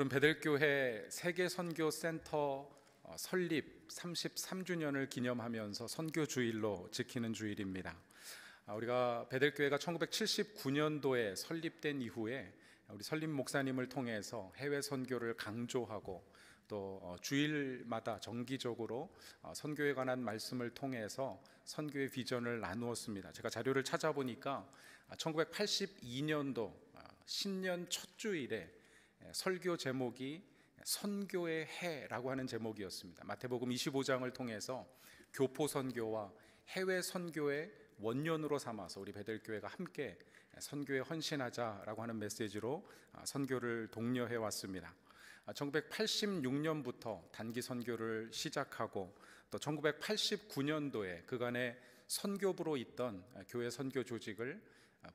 오늘은 베델교회 세계선교센터 어, 설립 33주년을 기념하면서 선교주일로 지키는 주일입니다. 아, 우리가 베델교회가 1979년도에 설립된 이후에 우리 설립 목사님을 통해서 해외 선교를 강조하고 또 어, 주일마다 정기적으로 어, 선교에 관한 말씀을 통해서 선교의 비전을 나누었습니다. 제가 자료를 찾아보니까 1982년도 아, 아, 신년 첫 주일에 예, 설교 제목이 선교의 해라고 하는 제목이었습니다. 마태복음 25장을 통해서 교포 선교와 해외 선교의 원년으로 삼아서 우리 베델교회가 함께 선교에 헌신하자라고 하는 메시지로 아, 선교를 독려해 왔습니다. 1986년부터 아, 단기 선교를 시작하고 또 1989년도에 그간의 선교부로 있던 아, 교회 선교 조직을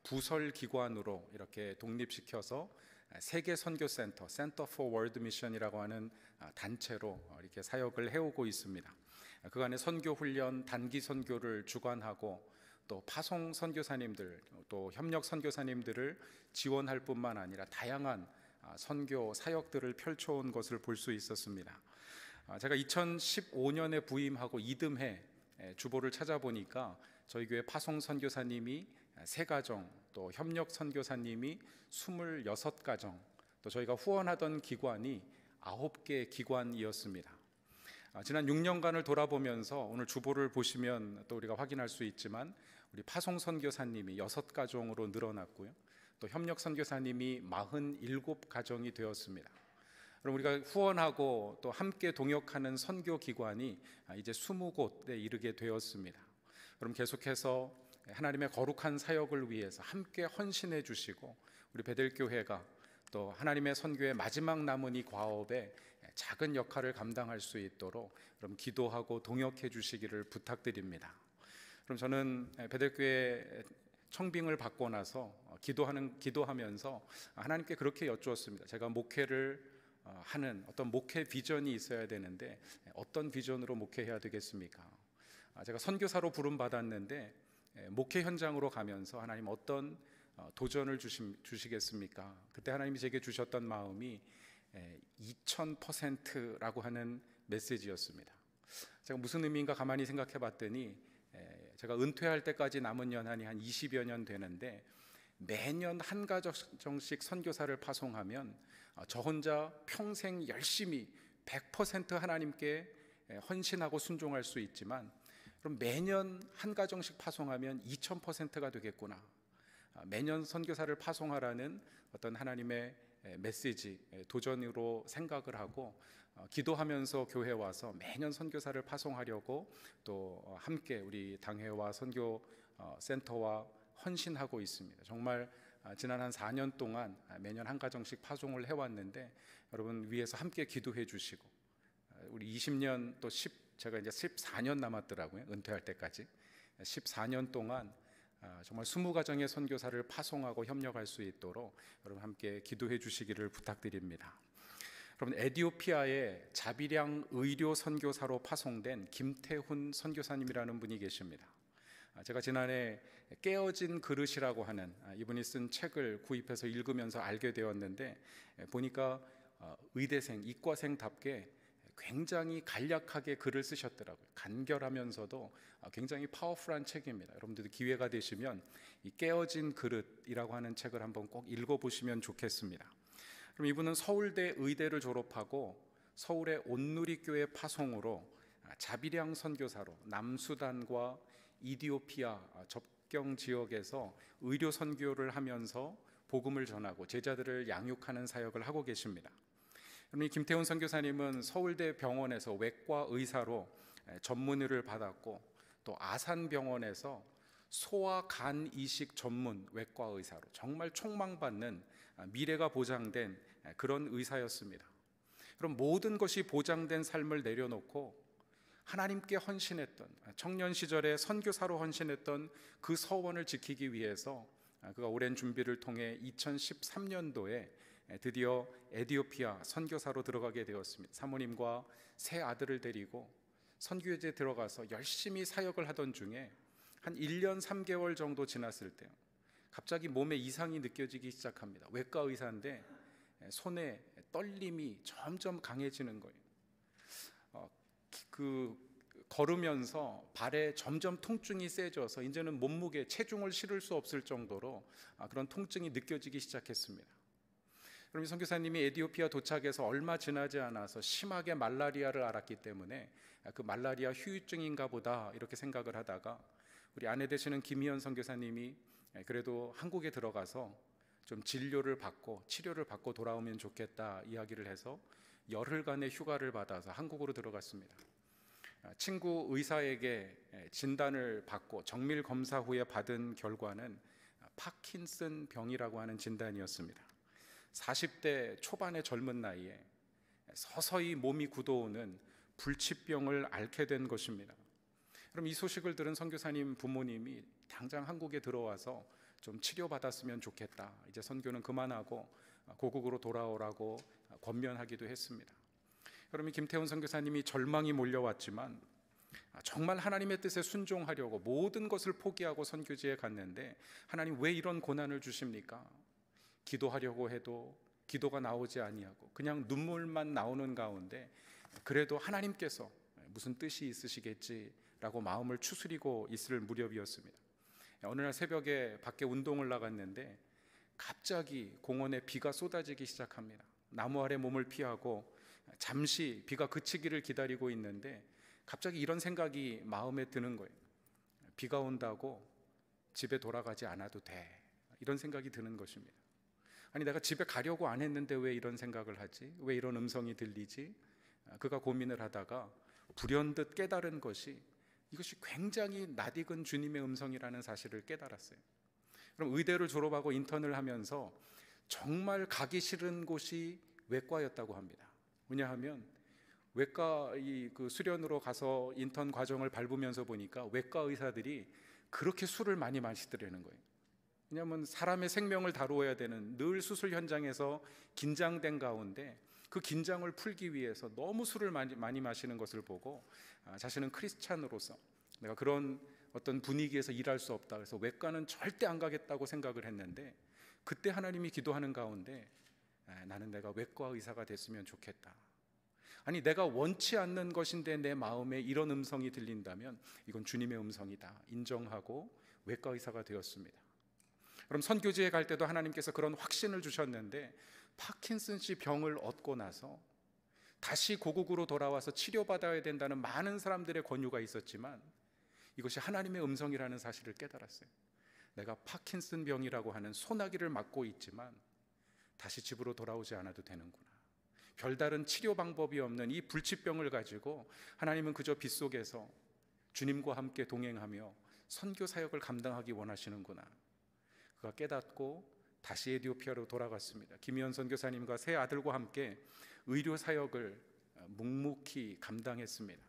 부설 기관으로 이렇게 독립시켜서 아, 세계 선교센터 센터 포 월드 미션이라고 하는 아, 단체로 어, 이렇게 사역을 해오고 있습니다. 아, 그간의 선교 훈련, 단기 선교를 주관하고 또 파송 선교사님들, 또 협력 선교사님들을 지원할 뿐만 아니라 다양한 선교 사역들을 펼쳐온 것을 볼 수 있었습니다. 제가 2015년에 부임하고 이듬해 주보를 찾아보니까 저희 교회 파송 선교사님이 세가정, 또 협력 선교사님이 26가정, 또 저희가 후원하던 기관이 9개 기관이었습니다. 아, 지난 6년간을 돌아보면서 오늘 주보를 보시면 또 우리가 확인할 수 있지만 우리 파송 선교사님이 6가정으로 늘어났고요. 또 협력 선교사님이 47가정이 되었습니다. 그럼 우리가 후원하고 또 함께 동역하는 선교 기관이 아, 이제 20곳에 이르게 되었습니다. 그럼 계속해서 하나님의 거룩한 사역을 위해서 함께 헌신해 주시고 우리 베델교회가 또 하나님의 선교의 마지막 남은 이 과업에 작은 역할을 감당할 수 있도록 그럼 기도하고 동역해 주시기를 부탁드립니다. 그럼 저는 베델교회 청빙을 받고 나서 기도하는 기도하면서 하나님께 그렇게 여쭈었습니다. 제가 목회를 어, 하는 어떤 목회 비전이 있어야 되는데 어떤 비전으로 목회해야 되겠습니까? 아, 제가 선교사로 부름 받았는데 예, 목회 현장으로 가면서 하나님 어떤 어, 도전을 주시, 주시겠습니까? 그때 하나님이 제게 주셨던 마음이 2000%라고 예, 하는 메시지였습니다. 제가 무슨 의미인가 가만히 생각해 봤더니 예, 제가 은퇴할 때까지 남은 연한이 한 20여 년 되는데 매년 한 가정씩 선교사를 파송하면 어, 저 혼자 평생 열심히 100% 하나님께 헌신하고 순종할 수 있지만 그럼 매년 한 가정씩 파송하면 2000%가 되겠구나. 아, 매년 선교사를 파송하라는 어떤 하나님의 메시지, 도전으로 생각을 하고 어, 기도하면서 교회 와서 매년 선교사를 파송하려고 또 어, 함께 우리 당회와 선교 어, 센터와 헌신하고 있습니다. 정말 아, 지난 한 4년 동안 아, 매년 한 가정씩 파송을 해왔는데 여러분 위에서 함께 기도해 주시고 우리 20년 또 제가 이제 14년 남았더라고요. 은퇴할 때까지. 14년 동안 아, 정말 20가정의 선교사를 파송하고 협력할 수 있도록 여러분 함께 기도해 주시기를 부탁드립니다. 여러분 에디오피아의 자비량 의료 선교사로 파송된 김태훈 선교사님이라는 분이 계십니다. 아, 제가 지난해 깨어진 그릇이라고 하는 아, 이분이 쓴 책을 구입해서 읽으면서 알게 되었는데 보니까 어, 의대생, 이과생답게 굉장히 간략하게 글을 쓰셨더라고요. 간결하면서도 아, 굉장히 파워풀한 책입니다. 여러분들도 기회가 되시면 이 깨어진 그릇이라고 하는 책을 한번 꼭 읽어보시면 좋겠습니다. 그럼 이분은 서울대 의대를 졸업하고 서울의 온누리교회 파송으로 아, 자비량 선교사로 남수단과 이디오피아 아, 접경 지역에서 의료 선교를 하면서 복음을 전하고 제자들을 양육하는 사역을 하고 계십니다. 그러니 김태훈 선교사님은 서울대 병원에서 외과 의사로 전문의를 받았고 또 아산병원에서 소아 간 이식 전문 외과 의사로 정말 촉망받는 아, 미래가 보장된 그런 의사였습니다. 그럼 모든 것이 보장된 삶을 내려놓고 하나님께 헌신했던 아, 청년 시절에 선교사로 헌신했던 그 서원을 지키기 위해서 아, 그가 오랜 준비를 통해 2013년도에 예, 드디어 에디오피아 선교사로 들어가게 되었습니다. 사모님과 세 아들을 데리고 선교지에 들어가서 열심히 사역을 하던 중에 한 1년 3개월 정도 지났을 때 갑자기 몸에 이상이 느껴지기 시작합니다. 외과 의사인데 예, 손에 떨림이 점점 강해지는 거예요. 어, 그 걸으면서 발에 점점 통증이 세져서 이제는 몸무게 체중을 실을 수 없을 정도로 아, 그런 통증이 느껴지기 시작했습니다. 그럼 이 선교사님이 에디오피아 도착해서 얼마 지나지 않아서 심하게 말라리아를 앓았기 때문에 아, 그 말라리아 휴유증인가 보다 이렇게 생각을 하다가 우리 아내 되시는 김희연 선교사님이 예, 그래도 한국에 들어가서 좀 진료를 받고 치료를 받고 돌아오면 좋겠다 이야기를 해서 열흘간의 휴가를 받아서 한국으로 들어갔습니다. 아, 친구 의사에게 예, 진단을 받고 정밀 검사 후에 받은 결과는 아, 파킨슨 병이라고 하는 진단이었습니다. 40대 초반의 젊은 나이에 서서히 몸이 굳어오는 불치병을 앓게 된 것입니다. 그럼 이 소식을 들은 선교사님 부모님이 당장 한국에 들어와서 좀 치료받았으면 좋겠다. 이제 선교는 그만하고 고국으로 돌아오라고 권면하기도 했습니다. 그러면 김태훈 선교사님이 절망이 몰려왔지만 정말 하나님의 뜻에 순종하려고 모든 것을 포기하고 선교지에 갔는데 하나님 왜 이런 고난을 주십니까? 기도하려고 해도 기도가 나오지 아니하고 그냥 눈물만 나오는 가운데 그래도 하나님께서 무슨 뜻이 있으시겠지라고 마음을 추스리고 있을 무렵이었습니다. 어느 날 새벽에 밖에 운동을 나갔는데 갑자기 공원에 비가 쏟아지기 시작합니다. 나무 아래 몸을 피하고 잠시 비가 그치기를 기다리고 있는데 갑자기 이런 생각이 마음에 드는 거예요. 비가 온다고 집에 돌아가지 않아도 돼. 이런 생각이 드는 것입니다. 아니 내가 집에 가려고 안 했는데 왜 이런 생각을 하지? 왜 이런 음성이 들리지? 아, 그가 고민을 하다가 불현듯 깨달은 것이 이것이 굉장히 낯익은 주님의 음성이라는 사실을 깨달았어요. 그럼 의대를 졸업하고 인턴을 하면서 정말 가기 싫은 곳이 외과였다고 합니다. 왜냐하면 외과 이 그 수련으로 가서 인턴 과정을 밟으면서 보니까 외과 의사들이 그렇게 술을 많이 마시더라는 거예요. 왜냐하면 사람의 생명을 다루어야 되는 늘 수술 현장에서 긴장된 가운데 그 긴장을 풀기 위해서 너무 술을 많이, 많이 마시는 것을 보고 아, 자신은 크리스찬으로서 내가 그런 어떤 분위기에서 일할 수 없다 그래서 외과는 절대 안 가겠다고 생각을 했는데 그때 하나님이 기도하는 가운데 아, 나는 내가 외과 의사가 됐으면 좋겠다 아니 내가 원치 않는 것인데 내 마음에 이런 음성이 들린다면 이건 주님의 음성이다 인정하고 외과 의사가 되었습니다. 그럼 선교지에 갈 때도 하나님께서 그런 확신을 주셨는데 파킨슨 씨 병을 얻고 나서 다시 고국으로 돌아와서 치료받아야 된다는 많은 사람들의 권유가 있었지만 이것이 하나님의 음성이라는 사실을 깨달았어요. 내가 파킨슨 병이라고 하는 소나기를 맞고 있지만 다시 집으로 돌아오지 않아도 되는구나. 별다른 치료 방법이 없는 이 불치병을 가지고 하나님은 그저 빗 속에서 주님과 함께 동행하며 선교 사역을 감당하기 원하시는구나. 그가 깨닫고 다시 에디오피아로 돌아갔습니다. 김현 선교사님과 세 아들과 함께 의료 사역을 어, 묵묵히 감당했습니다.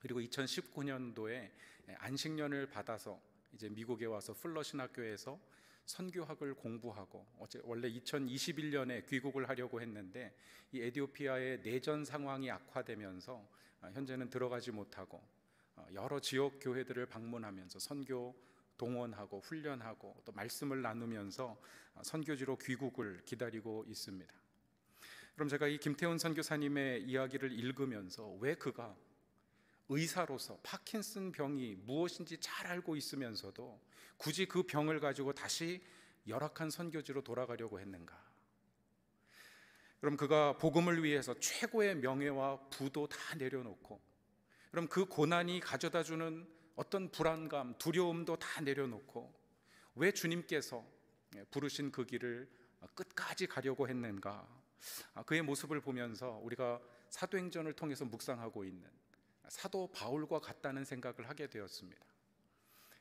그리고 2019년도에 안식년을 받아서 이제 미국에 와서 플러신 학교에서 선교학을 공부하고 어제 원래 2021년에 귀국을 하려고 했는데 이 에디오피아의 내전 상황이 악화되면서 어, 현재는 들어가지 못하고 어, 여러 지역 교회들을 방문하면서 선교 동원하고 훈련하고 또 말씀을 나누면서 선교지로 귀국을 기다리고 있습니다. 그럼 제가 이 김태훈 선교사님의 이야기를 읽으면서 왜 그가 의사로서 파킨슨 병이 무엇인지 잘 알고 있으면서도 굳이 그 병을 가지고 다시 열악한 선교지로 돌아가려고 했는가? 그럼 그가 복음을 위해서 최고의 명예와 부도 다 내려놓고 그럼 그 고난이 가져다 주는 어떤 불안감, 두려움도 다 내려놓고 왜 주님께서 부르신 그 길을 끝까지 가려고 했는가? 아, 그의 모습을 보면서 우리가 사도행전을 통해서 묵상하고 있는 사도 바울과 같다는 생각을 하게 되었습니다.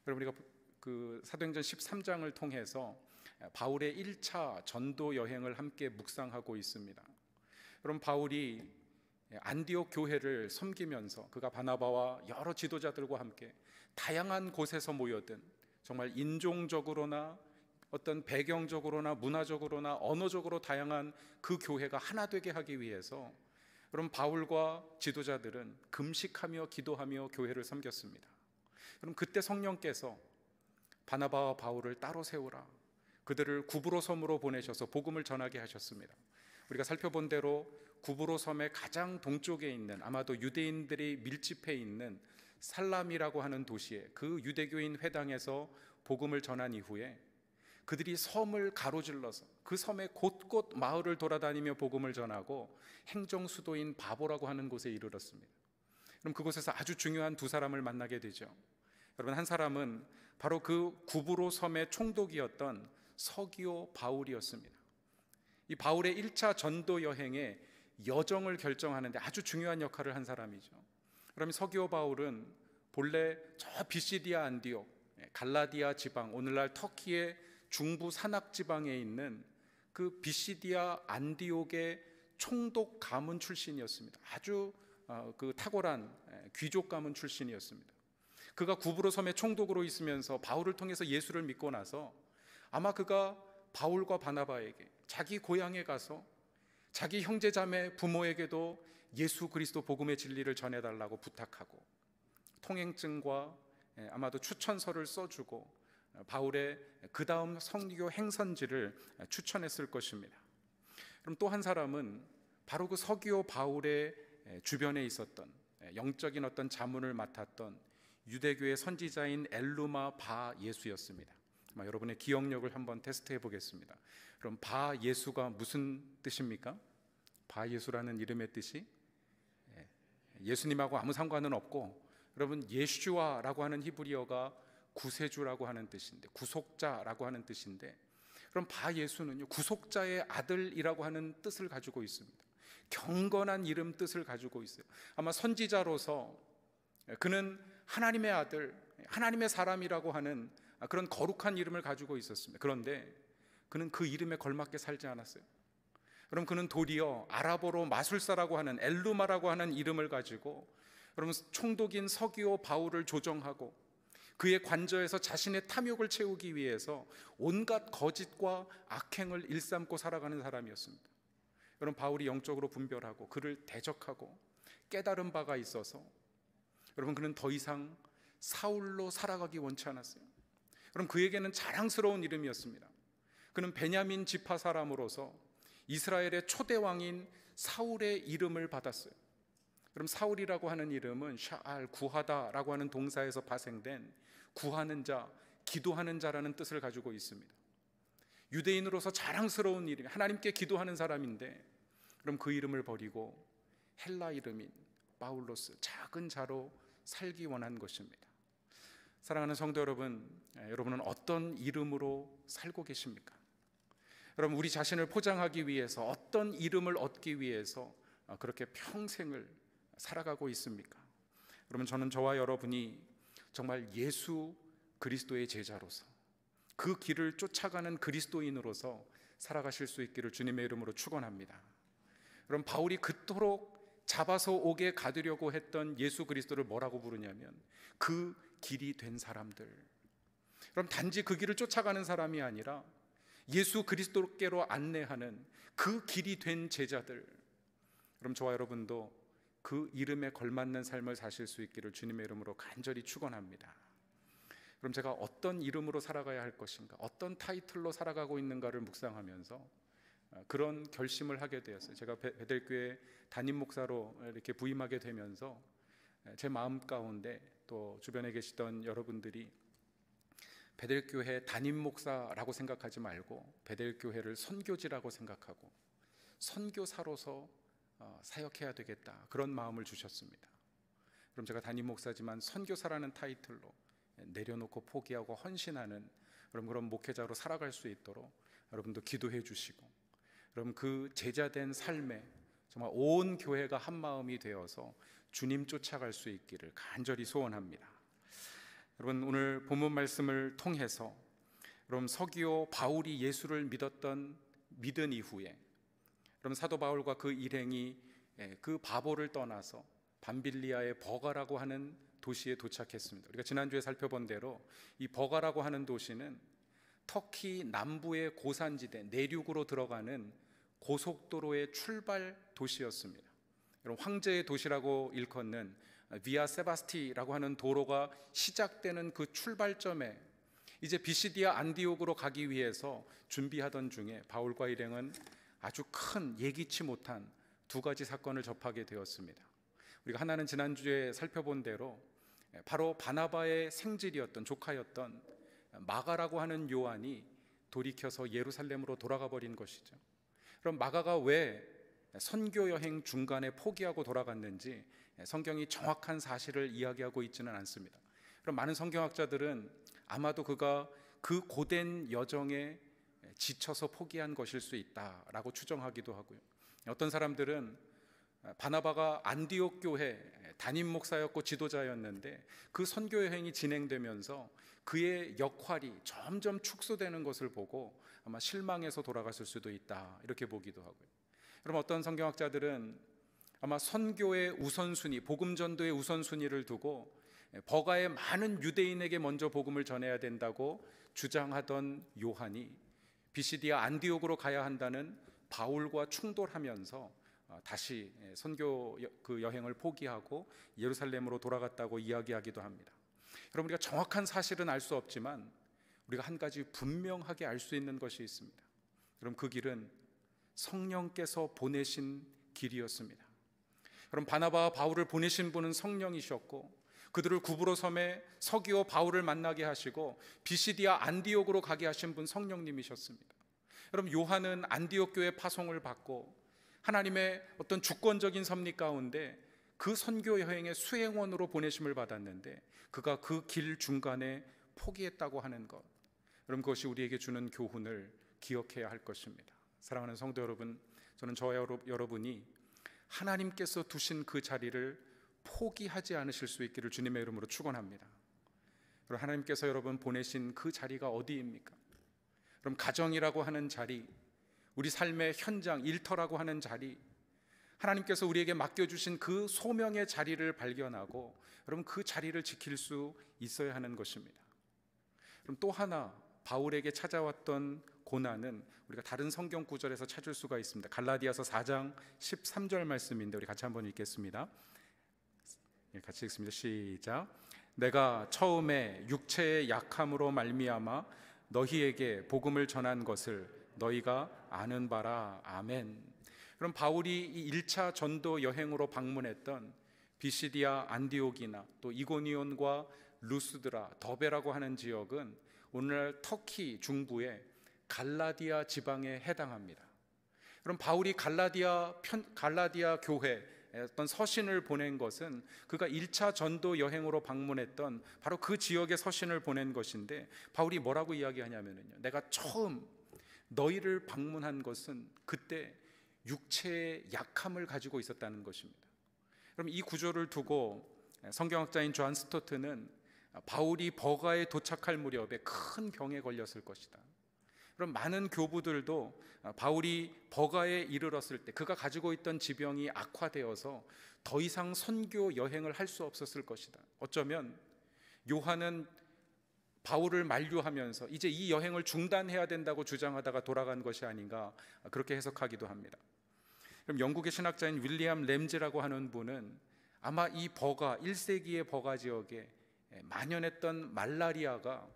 여러분 우리가 그 사도행전 13장을 통해서 바울의 1차 전도 여행을 함께 묵상하고 있습니다. 여러분 바울이 안디옥 교회를 섬기면서 그가 바나바와 여러 지도자들과 함께 다양한 곳에서 모여든 정말 인종적으로나 어떤 배경적으로나 문화적으로나 언어적으로 다양한 그 교회가 하나 되게 하기 위해서 그럼 바울과 지도자들은 금식하며 기도하며 교회를 섬겼습니다. 그럼 그때 성령께서 바나바와 바울을 따로 세우라. 그들을 구부로 섬으로 보내셔서 복음을 전하게 하셨습니다. 우리가 살펴본 대로 구부로 섬의 가장 동쪽에 있는 아마도 유대인들이 밀집해 있는 살람이라고 하는 도시에 그 유대교인 회당에서 복음을 전한 이후에 그들이 섬을 가로질러서 그 섬의 곳곳 마을을 돌아다니며 복음을 전하고 행정 수도인 바보라고 하는 곳에 이르렀습니다. 그럼 그곳에서 아주 중요한 두 사람을 만나게 되죠. 여러분 한 사람은 바로 그 구부로 섬의 총독이었던 서기오 바울이었습니다. 이 바울의 1차 전도 여행에 여정을 결정하는데 아주 중요한 역할을 한 사람이죠. 그러면 서기오 바울은 본래 저 비시디아 안디옥, 예, 갈라디아 지방, 오늘날 터키의 중부 산악 지방에 있는 그 비시디아 안디옥의 총독 가문 출신이었습니다. 아주 어, 그 탁월한 예, 귀족 가문 출신이었습니다. 그가 구브로 섬의 총독으로 있으면서 바울을 통해서 예수를 믿고 나서 아마 그가 바울과 바나바에게 자기 고향에 가서 자기 형제자매 부모에게도 예수 그리스도 복음의 진리를 전해달라고 부탁하고 통행증과 예, 아마도 추천서를 써주고 어, 바울의 그 다음 성교 행선지를 어, 추천했을 것입니다. 그럼 또 한 사람은 바로 그 서기오 바울의 예, 주변에 있었던 예, 영적인 어떤 자문을 맡았던 유대교의 선지자인 엘루마 바 예수였습니다. 여러분의 기억력을 한번 테스트해 보겠습니다. 그럼 바 예수가 무슨 뜻입니까? 바 예수라는 이름의 뜻이 예수님하고 아무 상관은 없고 여러분 예슈아라고 하는 히브리어가 구세주라고 하는 뜻인데 구속자라고 하는 뜻인데 그럼 바 예수는요 구속자의 아들이라고 하는 뜻을 가지고 있습니다. 경건한 이름 뜻을 가지고 있어요. 아마 선지자로서 그는 하나님의 아들, 하나님의 사람이라고 하는 그런 거룩한 이름을 가지고 있었습니다. 그런데 그는 그 이름에 걸맞게 살지 않았어요. 그럼 그는 도리어 아랍어로 마술사라고 하는 엘루마라고 하는 이름을 가지고 그럼 총독인 서기오 바울을 조정하고 그의 관저에서 자신의 탐욕을 채우기 위해서 온갖 거짓과 악행을 일삼고 살아가는 사람이었습니다. 여러분 바울이 영적으로 분별하고 그를 대적하고 깨달은 바가 있어서 여러분 그는 더 이상 사울로 살아가기 원치 않았어요. 그럼 그에게는 자랑스러운 이름이었습니다. 그는 베냐민 지파 사람으로서 이스라엘의 초대 왕인 사울의 이름을 받았어요. 그럼 사울이라고 하는 이름은 샤알 구하다라고 하는 동사에서 파생된 구하는 자, 기도하는 자라는 뜻을 가지고 있습니다. 유대인으로서 자랑스러운 이름, 하나님께 기도하는 사람인데 그럼 그 이름을 버리고 헬라 이름인 바울로스 작은 자로 살기 원한 것입니다. 사랑하는 성도 여러분, 예, 여러분은 어떤 이름으로 살고 계십니까? 여러분 우리 자신을 포장하기 위해서 어떤 이름을 얻기 위해서 어, 그렇게 평생을 살아가고 있습니까? 여러분 저는 저와 여러분이 정말 예수 그리스도의 제자로서 그 길을 쫓아가는 그리스도인으로서 살아가실 수 있기를 주님의 이름으로 축원합니다. 그럼 바울이 그토록 잡아서 옥에 가두려고 했던 예수 그리스도를 뭐라고 부르냐면 그 길이 된 사람들. 그럼 단지 그 길을 쫓아가는 사람이 아니라 예수 그리스도께로 안내하는 그 길이 된 제자들. 그럼 저와 여러분도 그 이름에 걸맞는 삶을 사실 수 있기를 주님의 이름으로 간절히 축원합니다. 그럼 제가 어떤 이름으로 살아가야 할 것인가, 어떤 타이틀로 살아가고 있는가를 묵상하면서 어, 그런 결심을 하게 되었어요. 제가 베델교회 담임 목사로 이렇게 부임하게 되면서 어, 제 마음 가운데 또 주변에 계시던 여러분들이 베델교회 담임 목사라고 생각하지 말고 베델교회를 선교지라고 생각하고 선교사로서 어, 사역해야 되겠다 그런 마음을 주셨습니다. 그럼 제가 담임 목사지만 선교사라는 타이틀로 내려놓고 포기하고 헌신하는 그럼 그런 목회자로 살아갈 수 있도록 여러분도 기도해 주시고 그럼 그 제자된 삶에 정말 온 교회가 한 마음이 되어서 주님 쫓아갈 수 있기를 간절히 소원합니다. 여러분 오늘 본문 말씀을 통해서 여러분 서기오 바울이 예수를 믿었던 믿은 이후에 여러분 사도 바울과 그 일행이 예, 그 바보를 떠나서 반빌리아의 버가라고 하는 도시에 도착했습니다. 우리가 지난주에 살펴본 대로 이 버가라고 하는 도시는 터키 남부의 고산지대 내륙으로 들어가는 고속도로의 출발 도시였습니다. 여러분 황제의 도시라고 일컫는 비아 세바스티라고 하는 도로가 시작되는 그 출발점에 이제 비시디아 안디옥으로 가기 위해서 준비하던 중에 바울과 일행은 아주 큰 예기치 못한 두 가지 사건을 접하게 되었습니다. 우리가 하나는 지난주에 살펴본 대로 바로 바나바의 생질이었던 조카였던 마가라고 하는 요한이 돌이켜서 예루살렘으로 돌아가 버린 것이죠. 그럼 마가가 왜 선교 여행 중간에 포기하고 돌아갔는지 성경이 정확한 사실을 이야기하고 있지는 않습니다. 그럼 많은 성경학자들은 아마도 그가 그 고된 여정에 지쳐서 포기한 것일 수 있다라고 추정하기도 하고요. 어떤 사람들은 바나바가 안디옥 교회 담임 목사였고 지도자였는데 그 선교 여행이 진행되면서 그의 역할이 점점 축소되는 것을 보고 아마 실망해서 돌아갔을 수도 있다 이렇게 보기도 하고요. 그럼 어떤 성경학자들은 아마 선교의 우선순위, 복음 전도의 우선순위를 두고 예, 버가의 많은 유대인에게 먼저 복음을 전해야 된다고 주장하던 요한이 비시디아 안디옥으로 가야 한다는 바울과 충돌하면서 아, 다시 예, 선교 그 여행을 포기하고 예루살렘으로 돌아갔다고 이야기하기도 합니다. 여러분 우리가 정확한 사실은 알 수 없지만 우리가 한 가지 분명하게 알 수 있는 것이 있습니다. 그럼 그 길은 성령께서 보내신 길이었습니다. 그럼 바나바와 바울을 보내신 분은 성령이셨고 그들을 구부로 섬에 서기오 바울을 만나게 하시고 비시디아 안디옥으로 가게 하신 분 성령님이셨습니다. 여러분 요한은 안디옥 교회 파송을 받고 하나님의 어떤 주권적인 섭리 가운데 그 선교 여행의 수행원으로 보내심을 받았는데 그가 그 길 중간에 포기했다고 하는 것. 여러 그것이 우리에게 주는 교훈을 기억해야 할 것입니다. 사랑하는 성도 여러분, 저는 저와 여러분이 하나님께서 두신 그 자리를 포기하지 않으실 수 있기를 주님의 이름으로 축원합니다. 그럼 하나님께서 여러분 보내신 그 자리가 어디입니까? 그럼 가정이라고 하는 자리, 우리 삶의 현장, 일터라고 하는 자리, 하나님께서 우리에게 맡겨주신 그 소명의 자리를 발견하고, 여러분 그 자리를 지킬 수 있어야 하는 것입니다. 그럼 또 하나, 바울에게 찾아왔던 고난은 우리가 다른 성경 구절에서 찾을 수가 있습니다. 갈라디아서 4장 13절 말씀인데 우리 같이 한번 읽겠습니다. 예, 같이 읽습니다. 시작. 내가 처음에 육체의 약함으로 말미암아 너희에게 복음을 전한 것을 너희가 아는 바라. 아멘. 그럼 바울이 이 1차 전도 여행으로 방문했던 비시디아 안디옥이나 또 이고니온과 루스드라 더베라고 하는 지역은 오늘 터키 중부의 갈라디아 지방에 해당합니다. 그럼 바울이 갈라디아 편, 갈라디아 교회 어떤 서신을 보낸 것은 그가 1차 전도 여행으로 방문했던 바로 그 지역에 서신을 보낸 것인데 바울이 뭐라고 이야기하냐면요. 내가 처음 너희를 방문한 것은 그때 육체의 약함을 가지고 있었다는 것입니다. 그럼 이 구조를 두고 성경학자인 존 스토트는 바울이 버가에 도착할 무렵에 큰 병에 걸렸을 것이다. 그럼 많은 교부들도 아, 바울이 버가에 이르렀을 때 그가 가지고 있던 지병이 악화되어서 더 이상 선교 여행을 할 수 없었을 것이다. 어쩌면 요한은 바울을 만류하면서 이제 이 여행을 중단해야 된다고 주장하다가 돌아간 것이 아닌가 그렇게 해석하기도 합니다. 그럼 영국의 신학자인 윌리엄 램즈라고 하는 분은 아마 이 버가 1세기의 버가 지역에 만연했던 말라리아가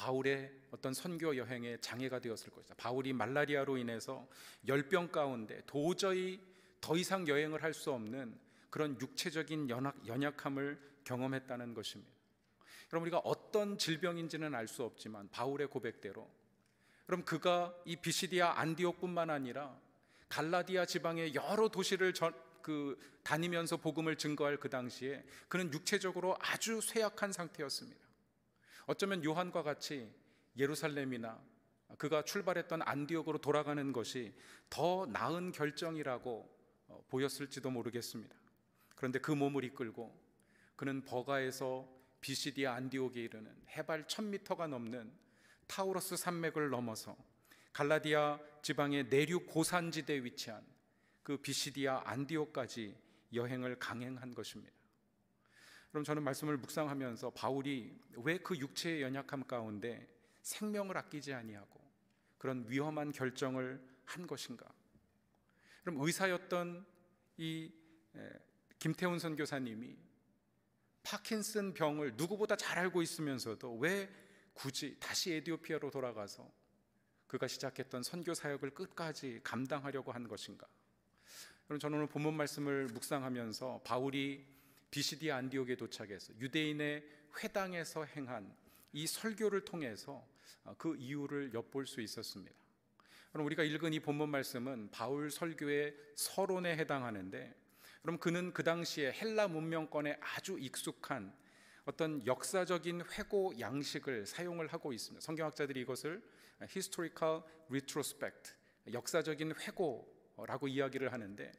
바울의 어떤 선교 여행에 장애가 되었을 것이다. 바울이 말라리아로 인해서 열병 가운데 도저히 더 이상 여행을 할 수 없는 그런 육체적인 연약, 연약함을 경험했다는 것입니다. 여러분 우리가 어떤 질병인지는 알 수 없지만 바울의 고백대로 그럼 그가 이 비시디아 안디옥뿐만 아니라 갈라디아 지방의 여러 도시를 저, 그 다니면서 복음을 증거할 그 당시에 그는 육체적으로 아주 쇠약한 상태였습니다. 어쩌면 요한과 같이 예루살렘이나 그가 출발했던 안디옥으로 돌아가는 것이 더 나은 결정이라고 어, 보였을지도 모르겠습니다. 그런데 그 몸을 이끌고 그는 버가에서 비시디아 안디옥에 이르는 해발 1000m가 넘는 타우러스 산맥을 넘어서 갈라디아 지방의 내륙 고산지대에 위치한 그 비시디아 안디옥까지 여행을 강행한 것입니다. 그럼 저는 말씀을 묵상하면서 바울이 왜 그 육체의 연약함 가운데 생명을 아끼지 아니하고 그런 위험한 결정을 한 것인가? 그럼 의사였던 이 김태훈 선교사님이 파킨슨 병을 누구보다 잘 알고 있으면서도 왜 굳이 다시 에디오피아로 돌아가서 그가 시작했던 선교 사역을 끝까지 감당하려고 한 것인가? 그럼 저는 오늘 본문 말씀을 묵상하면서 바울이 비시디 안디옥에 도착해서 유대인의 회당에서 행한 이 설교를 통해서 어, 그 이유를 엿볼 수 있었습니다. 그럼 우리가 읽은 이 본문 말씀은 바울 설교의 서론에 해당하는데 그럼 그는 그 당시에 헬라 문명권에 아주 익숙한 어떤 역사적인 회고 양식을 사용을 하고 있습니다. 성경학자들이 이것을 어, historical retrospect, 역사적인 회고라고 이야기를 하는데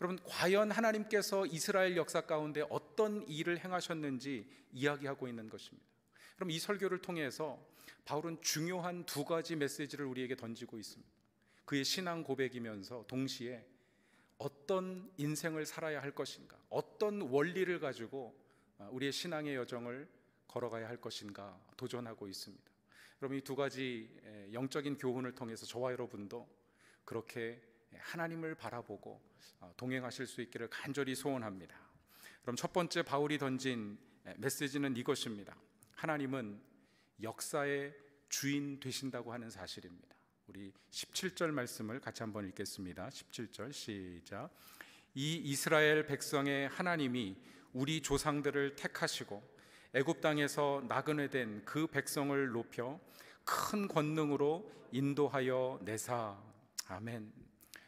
여러분 과연 하나님께서 이스라엘 역사 가운데 어떤 일을 행하셨는지 이야기하고 있는 것입니다. 그럼 이 설교를 통해서 바울은 중요한 두 가지 메시지를 우리에게 던지고 있습니다. 그의 신앙 고백이면서 동시에 어떤 인생을 살아야 할 것인가, 어떤 원리를 가지고 아, 우리의 신앙의 여정을 걸어가야 할 것인가 도전하고 있습니다. 여러이두 가지 영적인 교훈을 통해서 저와 여러분도 그렇게 예, 하나님을 바라보고 어, 동행하실 수 있기를 간절히 소원합니다. 그럼 첫 번째 바울이 던진 예, 메시지는 이것입니다. 하나님은 역사의 주인 되신다고 하는 사실입니다. 우리 17절 말씀을 같이 한번 읽겠습니다. 17절 시작. 이 이스라엘 백성의 하나님이 우리 조상들을 택하시고 애굽 땅에서 나그네 된 그 백성을 높여 큰 권능으로 인도하여 내사. 아멘.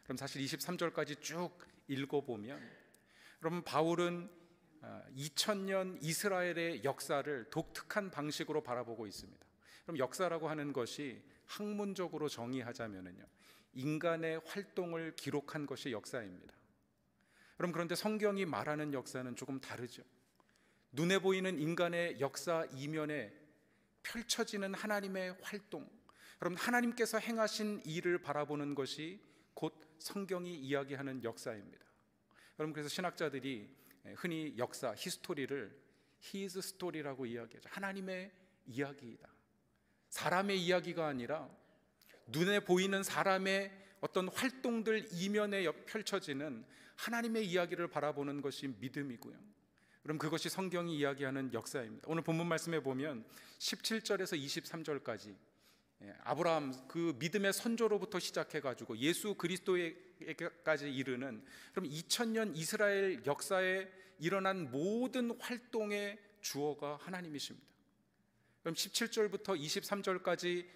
그럼 사실 23절까지 쭉 읽어보면 여러 바울은 2000년 어, 이스라엘의 역사를 독특한 방식으로 바라보고 있습니다. 그럼 역사라고 하는 것이 학문적으로 정의하자면요 인간의 활동을 기록한 것이 역사입니다. 그럼 그런데 성경이 말하는 역사는 조금 다르죠. 눈에 보이는 인간의 역사 이면에 펼쳐지는 하나님의 활동, 그럼 하나님께서 행하신 일을 바라보는 것이 곧 성경이 이야기하는 역사입니다. 여러분 그래서 신학자들이 예, 흔히 역사 히스토리를 히즈 스토리라고 이야기하죠. 하나님의 이야기이다. 사람의 이야기가 아니라 눈에 보이는 사람의 어떤 활동들 이면에 펼쳐지는 하나님의 이야기를 바라보는 것이 믿음이고요. 그럼 그것이 성경이 이야기하는 역사입니다. 오늘 본문 말씀에 보면 17절에서 23절까지 예, 아브라함 그 믿음의 선조로부터 시작해 가지고 예수 그리스도에까지 게 이르는 그럼 2000년 이스라엘 역사에 일어난 모든 활동의 주어가 하나님이십니다. 그럼 17절부터 23절까지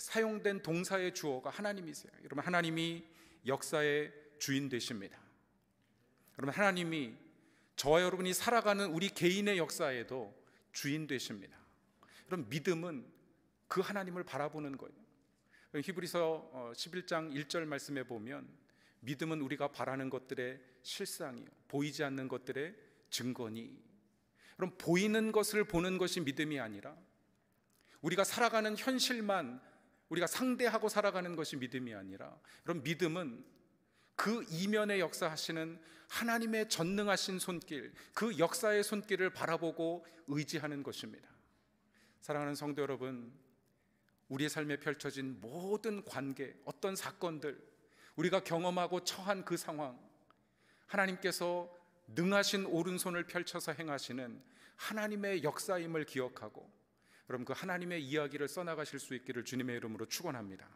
사용된 동사의 주어가 하나님이세요. 여러분 하나님이 역사의 주인 되십니다. 여러분 하나님이 저와 여러분이 살아가는 우리 개인의 역사에도 주인 되십니다. 그럼 믿음은 그 하나님을 바라보는 거예요. 히브리서 11장 어, 1절 말씀에 보면 믿음은 우리가 바라는 것들의 실상이요. 보이지 않는 것들의 증거니. 그럼 보이는 것을 보는 것이 믿음이 아니라 우리가 살아가는 현실만 우리가 상대하고 살아가는 것이 믿음이 아니라 그럼 믿음은 그 이면에 역사하시는 하나님의 전능하신 손길, 그 역사의 손길을 바라보고 의지하는 것입니다. 사랑하는 성도 여러분, 우리의 삶에 펼쳐진 모든 관계, 어떤 사건들, 우리가 경험하고 처한 그 상황, 하나님께서 능하신 오른손을 펼쳐서 행하시는 하나님의 역사임을 기억하고, 그럼 그 하나님의 이야기를 써나가실 수 있기를 주님의 이름으로 축원합니다.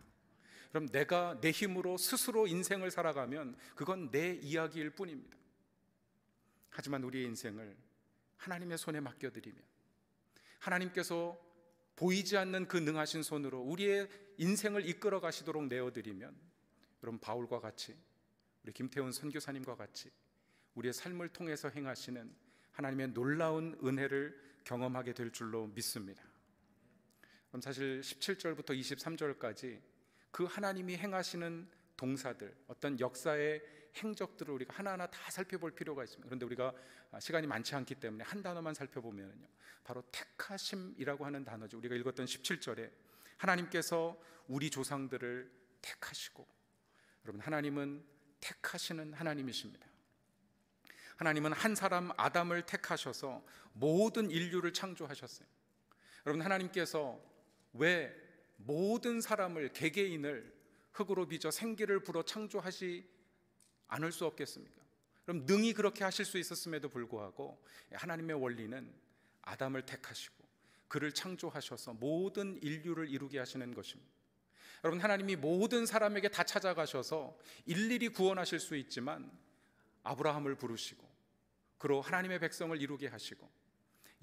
그럼 내가 내 힘으로 스스로 인생을 살아가면 그건 내 이야기일 뿐입니다. 하지만 우리의 인생을 하나님의 손에 맡겨드리면 하나님께서 보이지 않는 그 능하신 손으로 우리의 인생을 이끌어 가시도록 내어드리면 여러분 바울과 같이 우리 김태훈 선교사님과 같이 우리의 삶을 통해서 행하시는 하나님의 놀라운 은혜를 경험하게 될 줄로 믿습니다. 그럼 사실 17절부터 23절까지 그 하나님이 행하시는 동사들, 어떤 역사의 행적들을 우리가 하나하나 다 살펴볼 필요가 있습니다. 그런데 우리가 아, 시간이 많지 않기 때문에 한 단어만 살펴보면요. 바로 택하심이라고 하는 단어죠. 우리가 읽었던 17절에 하나님께서 우리 조상들을 택하시고 여러분 하나님은 택하시는 하나님이십니다. 하나님은 한 사람 아담을 택하셔서 모든 인류를 창조하셨어요. 여러분 하나님께서 왜 모든 사람을 개개인을 흙으로 빚어 생기를 불어 창조하시 않을 수 없겠습니까? 그럼 능히 그렇게 하실 수 있었음에도 불구하고 하나님의 원리는 아담을 택하시고 그를 창조하셔서 모든 인류를 이루게 하시는 것입니다. 여러분 하나님이 모든 사람에게 다 찾아가셔서 일일이 구원하실 수 있지만 아브라함을 부르시고 그로 하나님의 백성을 이루게 하시고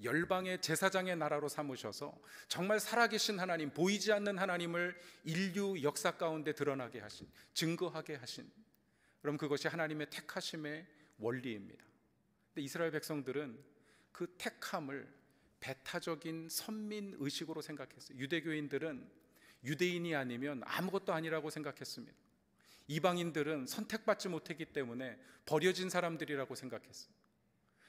열방의 제사장의 나라로 삼으셔서 정말 살아계신 하나님 보이지 않는 하나님을 인류 역사 가운데 드러나게 하신 증거하게 하신 그럼 그것이 하나님의 택하심의 원리입니다. 근데 이스라엘 백성들은 그 택함을 배타적인 선민 의식으로 생각했어요. 유대교인들은 유대인이 아니면 아무것도 아니라고 생각했습니다. 이방인들은 선택받지 못했기 때문에 버려진 사람들이라고 생각했어요.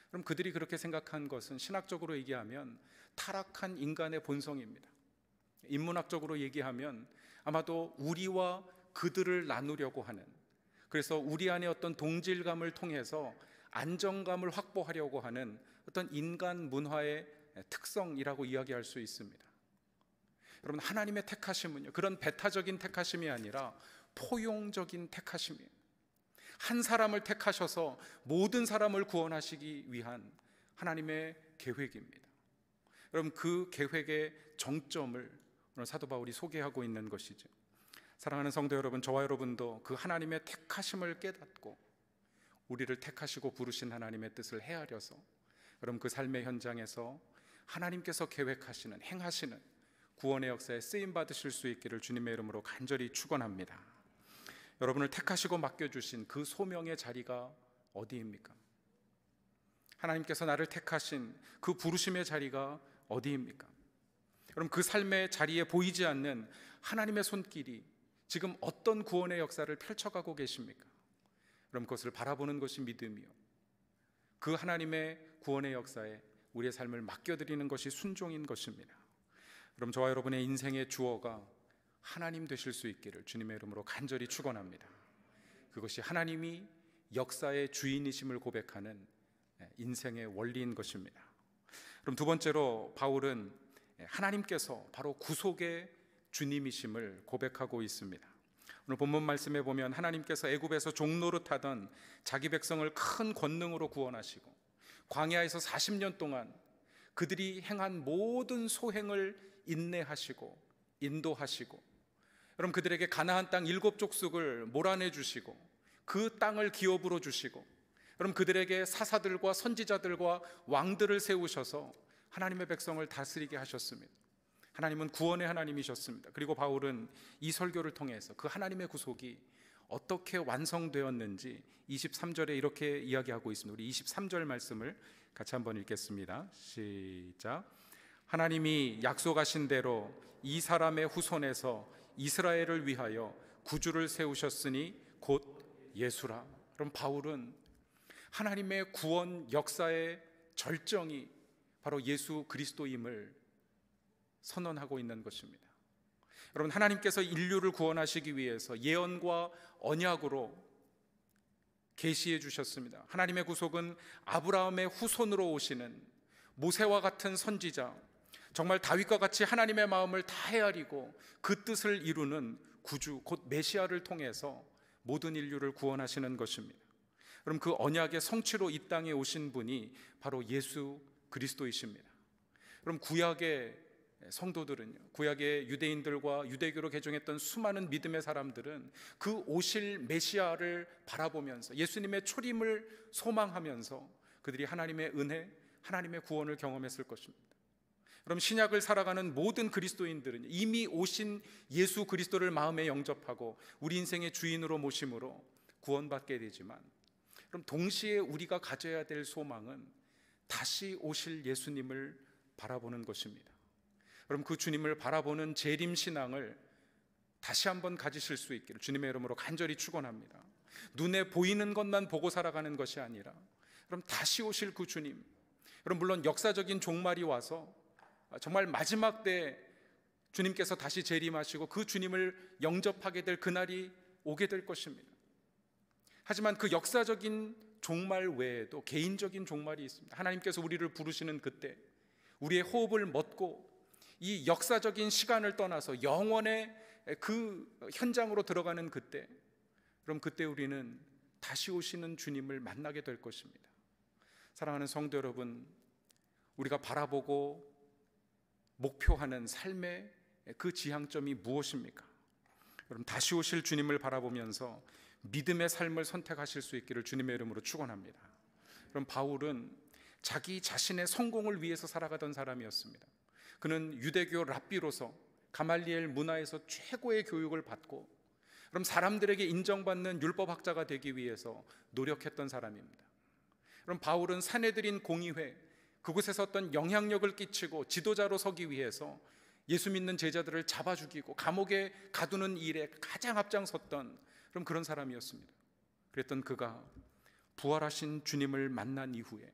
그럼 그들이 그렇게 생각한 것은 신학적으로 얘기하면 타락한 인간의 본성입니다. 인문학적으로 얘기하면 아마도 우리와 그들을 나누려고 하는 그래서 우리 안에 어떤 동질감을 통해서 안정감을 확보하려고 하는 어떤 인간 문화의 특성이라고 이야기할 수 있습니다. 여러분 하나님의 택하심은요 그런 배타적인 택하심이 아니라 포용적인 택하심이에요. 한 사람을 택하셔서 모든 사람을 구원하시기 위한 하나님의 계획입니다. 여러분 그 계획의 정점을 오늘 사도 바울이 소개하고 있는 것이죠. 사랑하는 성도 여러분, 저와 여러분도 그 하나님의 택하심을 깨닫고 우리를 택하시고 부르신 하나님의 뜻을 헤아려서 여러분 그 삶의 현장에서 하나님께서 계획하시는 행하시는 구원의 역사에 쓰임 받으실 수 있기를 주님의 이름으로 간절히 축원합니다. 여러분을 택하시고 맡겨 주신 그 소명의 자리가 어디입니까? 하나님께서 나를 택하신 그 부르심의 자리가 어디입니까? 여러분 그 삶의 자리에 보이지 않는 하나님의 손길이 지금 어떤 구원의 역사를 펼쳐가고 계십니까? 그럼 그것을 바라보는 것이 믿음이요. 그 하나님의 구원의 역사에 우리의 삶을 맡겨드리는 것이 순종인 것입니다. 그럼 저와 여러분의 인생의 주어가 하나님 되실 수 있기를 주님의 이름으로 간절히 축원합니다. 그것이 하나님이 역사의 주인이심을 고백하는 예, 인생의 원리인 것입니다. 그럼 두 번째로 바울은 예, 하나님께서 바로 구속의 주님이심을 고백하고 있습니다. 오늘 본문 말씀에 보면 하나님께서 애굽에서 종노릇하던 자기 백성을 큰 권능으로 구원하시고 광야에서 40년 동안 그들이 행한 모든 소행을 인내하시고 인도하시고 여러분 그들에게 가나안 땅 일곱 족속을 몰아내 주시고 그 땅을 기업으로 주시고 여러분 그들에게 사사들과 선지자들과 왕들을 세우셔서 하나님의 백성을 다스리게 하셨습니다. 하나님은 구원의 하나님이셨습니다. 그리고 바울은 이 설교를 통해서 그 하나님의 구속이 어떻게 완성되었는지 23절에 이렇게 이야기하고 있습니다. 우리 23절 말씀을 같이 한번 읽겠습니다. 시작. 하나님이 약속하신 대로 이 사람의 후손에서 이스라엘을 위하여 구주를 세우셨으니 곧 예수라. 그럼 바울은 하나님의 구원 역사의 절정이 바로 예수 그리스도임을 선언하고 있는 것입니다. 여러분 하나님께서 인류를 구원하시기 위해서 예언과 언약으로 계시해 주셨습니다. 하나님의 구속은 아브라함의 후손으로 오시는 모세와 같은 선지자, 정말 다윗과 같이 하나님의 마음을 다 헤아리고 그 뜻을 이루는 구주 곧 메시아를 통해서 모든 인류를 구원하시는 것입니다. 그럼 그 언약의 성취로 이 땅에 오신 분이 바로 예수 그리스도이십니다. 그럼 구약의 성도들은요, 구약의 유대인들과 유대교로 개종했던 수많은 믿음의 사람들은 그 오실 메시아를 바라보면서 예수님의 초림을 소망하면서 그들이 하나님의 은혜, 하나님의 구원을 경험했을 것입니다. 그럼 신약을 살아가는 모든 그리스도인들은 이미 오신 예수 그리스도를 마음에 영접하고 우리 인생의 주인으로 모심으로 구원받게 되지만 그럼 동시에 우리가 가져야 될 소망은 다시 오실 예수님을 바라보는 것입니다. 여러분 그 주님을 바라보는 재림 신앙을 다시 한번 가지실 수 있기를 주님의 이름으로 간절히 축원합니다. 눈에 보이는 것만 보고 살아가는 것이 아니라 여러 다시 오실 그 주님. 여러분 물론 역사적인 종말이 와서 정말 마지막 때 주님께서 다시 재림하시고 그 주님을 영접하게 될 그날이 오게 될 것입니다. 하지만 그 역사적인 종말 외에도 개인적인 종말이 있습니다. 하나님께서 우리를 부르시는 그때 우리의 호흡을 멎고 이 역사적인 시간을 떠나서 영원의 그 현장으로 들어가는 그때, 그럼 그때 우리는 다시 오시는 주님을 만나게 될 것입니다. 사랑하는 성도 여러분, 우리가 바라보고 목표하는 삶의 그 지향점이 무엇입니까? 여러 다시 오실 주님을 바라보면서 믿음의 삶을 선택하실 수 있기를 주님의 이름으로 축원합니다. 그럼 바울은 자기 자신의 성공을 위해서 살아가던 사람이었습니다. 그는 유대교 랍비로서 가말리엘 문화에서 최고의 교육을 받고 그럼 사람들에게 인정받는 율법학자가 되기 위해서 노력했던 사람입니다. 그럼 바울은 사내들인 공의회 그곳에서 어떤 영향력을 끼치고 지도자로 서기 위해서 예수 믿는 제자들을 잡아 죽이고 감옥에 가두는 일에 가장 앞장섰던 그럼 그런 사람이었습니다. 그랬던 그가 부활하신 주님을 만난 이후에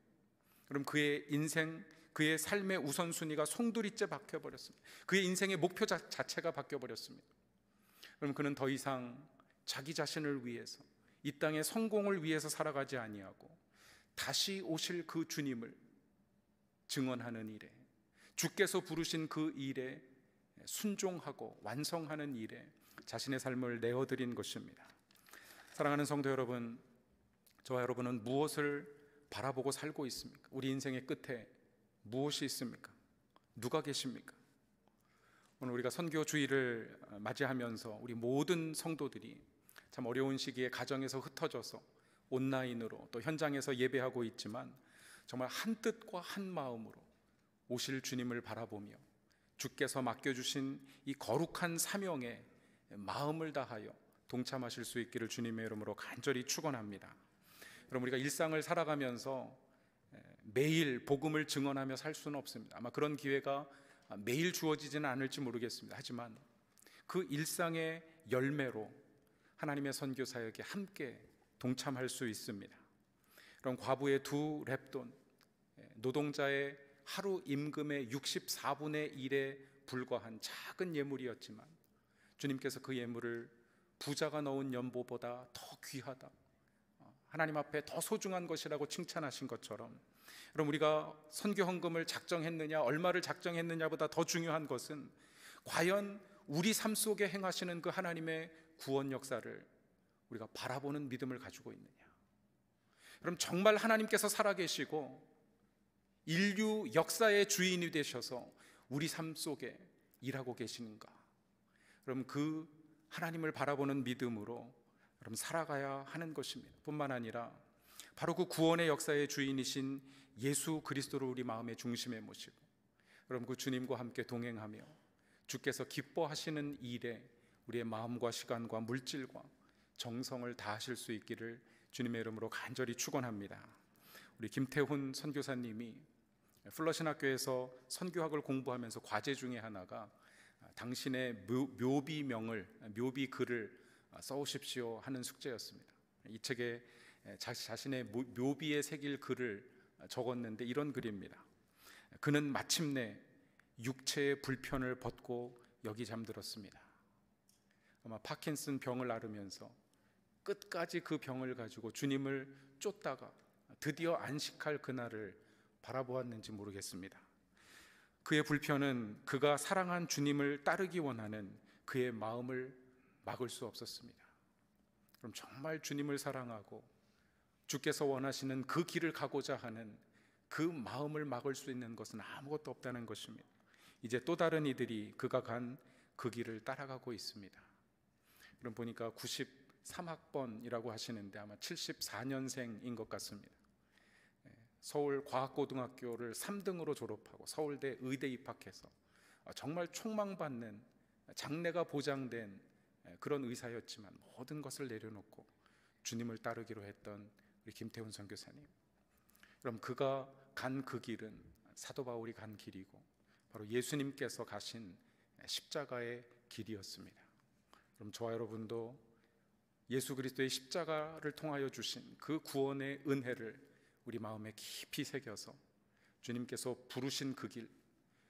그럼 그의 인생 그의 삶의 우선순위가 송두리째 박혀버렸습니다. 그의 인생의 목표 자, 체가 바뀌어버렸습니다. 그럼 그는 더 이상 자기 자신을 위해서 이 땅의 성공을 위해서 살아가지 아니하고 다시 오실 그 주님을 증언하는 일에 주께서 부르신 그 일에 순종하고 완성하는 일에 자신의 삶을 내어드린 것입니다. 사랑하는 성도 여러분, 저와 여러분은 무엇을 바라보고 살고 있습니까? 우리 인생의 끝에 무엇이 있습니까? 누가 계십니까? 오늘 우리가 선교 주의를 맞이하면서 우리 모든 성도들이 참 어려운 시기에 가정에서 흩어져서 온라인으로 또 현장에서 예배하고 있지만 정말 한 뜻과 한 마음으로 오실 주님을 바라보며 주께서 맡겨주신 이 거룩한 사명에 마음을 다하여 동참하실 수 있기를 주님의 이름으로 간절히 축원합니다. 여러 우리가 일상을 살아가면서 매일 복음을 증언하며 살 수는 없습니다. 아마 그런 기회가 매일 주어지지는 않을지 모르겠습니다. 하지만 그 일상의 열매로 하나님의 선교 사역에 함께 동참할 수 있습니다. 그럼 과부의 두 랩돈, 예, 노동자의 하루 임금의 64분의 1에 불과한 작은 예물이었지만 주님께서 그 예물을 부자가 넣은 연보보다 더 귀하다. 어, 하나님 앞에 더 소중한 것이라고 칭찬하신 것처럼 그럼 우리가 선교 헌금을 작정했느냐, 얼마를 작정했느냐보다 더 중요한 것은 과연 우리 삶 속에 행하시는 그 하나님의 구원 역사를 우리가 바라보는 믿음을 가지고 있느냐. 그럼 정말 하나님께서 살아계시고 인류 역사의 주인이 되셔서 우리 삶 속에 일하고 계시는가? 그럼 그 하나님을 바라보는 믿음으로 그럼 살아가야 하는 것입니다. 뿐만 아니라 바로 그 구원의 역사의 주인이신 예수 그리스도를 우리 마음의 중심에 모시고 여러분 그 주님과 함께 동행하며 주께서 기뻐하시는 일에 우리의 마음과 시간과 물질과 정성을 다하실 수 있기를 주님의 이름으로 간절히 축원합니다. 우리 김태훈 선교사님이 플러신 학교에서 선교학을 공부하면서 과제 중에 하나가 당신의 묘비명을 묘비 글을 써오십시오 하는 숙제였습니다. 이 책에 자신의 묘비에 새길 글을 적었는데 이런 글입니다. 그는 마침내 육체의 불편을 벗고 여기 잠들었습니다. 아마 파킨슨 병을 앓으면서 끝까지 그 병을 가지고 주님을 쫓다가 드디어 안식할 그날을 바라보았는지 모르겠습니다. 그의 불편은 그가 사랑한 주님을 따르기 원하는 그의 마음을 막을 수 없었습니다. 그럼 정말 주님을 사랑하고 주께서 원하시는 그 길을 가고자 하는 그 마음을 막을 수 있는 것은 아무것도 없다는 것입니다. 이제 또 다른 이들이 그가 간 그 길을 따라가고 있습니다. 그럼 보니까 93학번이라고 하시는데 아마 74년생인 것 같습니다. 예, 서울 과학고등학교를 3등으로 졸업하고 서울대 의대 입학해서 아, 정말 촉망받는 장래가 보장된 예, 그런 의사였지만 모든 것을 내려놓고 주님을 따르기로 했던 우리 김태훈 선교사님. 그럼 그가 간 그 길은 사도 바울이 간 길이고 바로 예수님께서 가신 십자가의 길이었습니다. 그럼 저와 여러분도 예수 그리스도의 십자가를 통하여 주신 그 구원의 은혜를 우리 마음에 깊이 새겨서 주님께서 부르신 그 길,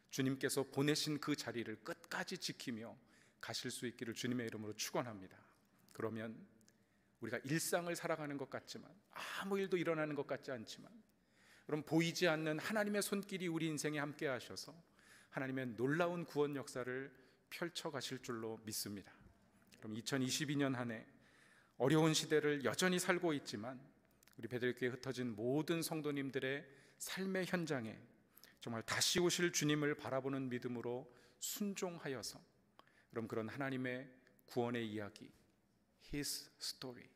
주님께서 보내신 그 자리를 끝까지 지키며 가실 수 있기를 주님의 이름으로 축원합니다. 그러면 우리가 일상을 살아가는 것 같지만 아무 일도 일어나는 것 같지 않지만 그럼 보이지 않는 하나님의 손길이 우리 인생에 함께 하셔서 하나님의 놀라운 구원 역사를 펼쳐 가실 줄로 믿습니다. 그럼 2022년 한 해 어려운 시대를 여전히 살고 있지만 우리 베들교회 흩어진 모든 성도님들의 삶의 현장에 정말 다시 오실 주님을 바라보는 믿음으로 순종하여서 그럼 그런 하나님의 구원의 이야기 His story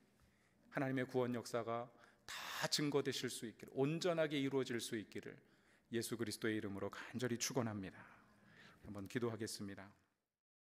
하나님의 구원 역사가 다 증거되실 수 있기를 온전하게 이루어질 수 있기를 예수 그리스도의 이름으로 간절히 축원합니다. 한번 기도하겠습니다.